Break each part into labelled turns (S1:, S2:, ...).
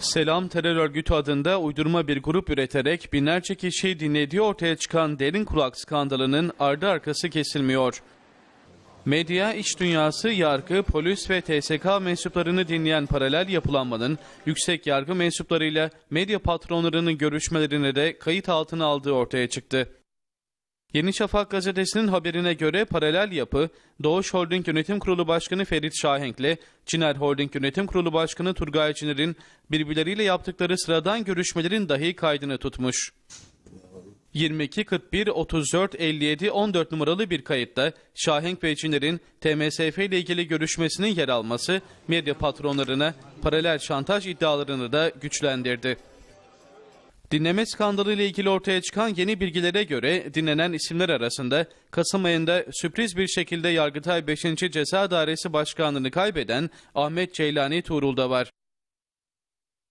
S1: Selam terör örgütü adında uydurma bir grup üreterek binlerce kişiyi dinlediği ortaya çıkan derin kulak skandalının ardı arkası kesilmiyor. Medya, iş dünyası, yargı, polis ve TSK mensuplarını dinleyen paralel yapılanmanın yüksek yargı mensuplarıyla medya patronlarının görüşmelerine de kayıt altına aldığı ortaya çıktı. Yeni Şafak gazetesinin haberine göre paralel yapı Doğuş Holding Yönetim Kurulu Başkanı Ferit Şahenk'le Çiner Holding Yönetim Kurulu Başkanı Turgay Çiner'in birbirleriyle yaptıkları sıradan görüşmelerin dahi kaydını tutmuş. 22 41 34 57 14 numaralı bir kayıtta Şahenk ve Çiner'in TMSF ile ilgili görüşmesinin yer alması medya patronlarına paralel şantaj iddialarını da güçlendirdi. Dinleme skandalı ile ilgili ortaya çıkan yeni bilgilere göre dinlenen isimler arasında Kasım ayında sürpriz bir şekilde Yargıtay 5. Ceza Dairesi Başkanlığını kaybeden Ahmet Ceylani Tuğrul da var.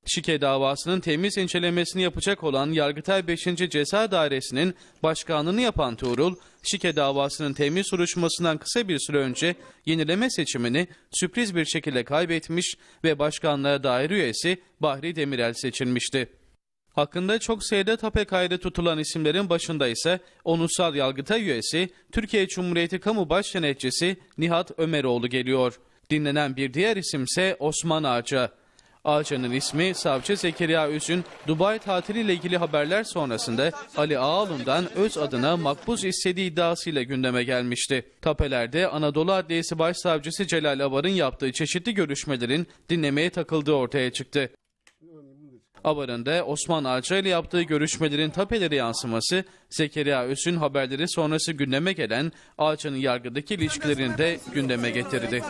S1: Şike davasının temiz incelemesini yapacak olan Yargıtay 5. Ceza Dairesi'nin başkanlığını yapan Tuğrul, Şike davasının temiz soruşmasından kısa bir süre önce yenileme seçimini sürpriz bir şekilde kaybetmiş ve başkanlığa dair üyesi Bahri Demirel seçilmişti. Hakkında çok sayıda TAPEK kaydı tutulan isimlerin başında ise onursal yargıta üyesi Türkiye Cumhuriyeti Kamu Baş Denetçisi Nihat Ömeroğlu geliyor. Dinlenen bir diğer isimse Osman Ağaca. Ağaca'nın ismi savcı Zekeriya Üzün Dubai tatiliyle ilgili haberler sonrasında Ali Ağalım'dan Öz adına makbuz istediği iddiasıyla gündeme gelmişti. Tapelerde Anadolu Adliyesi Başsavcısı Celal Avar'ın yaptığı çeşitli görüşmelerin dinlemeye takıldığı ortaya çıktı. Abar'ın Osman Arca ile yaptığı görüşmelerin tapeleri yansıması, Zekeriya Öz'ün haberleri sonrası gündeme gelen Arca'nın yargıdaki ilişkilerini de gündeme getirdi.